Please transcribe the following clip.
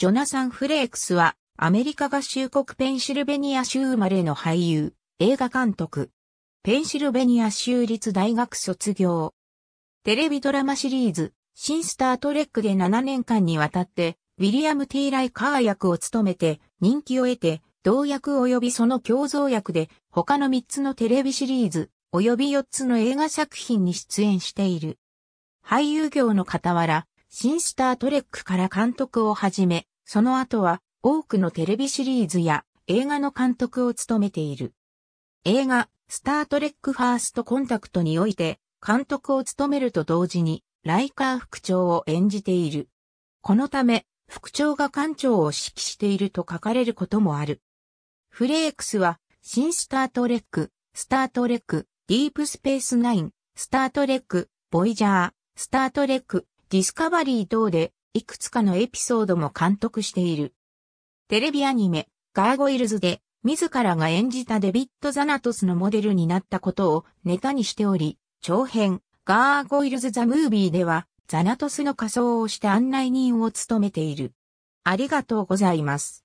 ジョナサン・フレークスは、アメリカ合衆国ペンシルベニア州生まれの俳優、映画監督。ペンシルベニア州立大学卒業。テレビドラマシリーズ、新スタートレックで7年間にわたって、ウィリアム・ティーライ・カー役を務めて、人気を得て、同役及びその共造役で、他の3つのテレビシリーズ、及び4つの映画作品に出演している。俳優業の傍ら、新スタートレックから監督をはじめ、その後は多くのテレビシリーズや映画の監督を務めている。映画、スタートレックファーストコンタクトにおいて、監督を務めると同時に、ライカー副長を演じている。このため、副長が艦長を指揮していると書かれることもある。フレークスは、新スタートレック、スタートレック、ディープスペースナイン、スタートレック、ボイジャー、スタートレック、ディスカバリー等でいくつかのエピソードも監督している。テレビアニメ、ガーゴイルズで、自らが演じたデビット・ザナトスのモデルになったことをネタにしており、長編、ガーゴイルズ・ザ・ムービーでは、ザナトスの仮装をして案内人を務めている。ありがとうございます。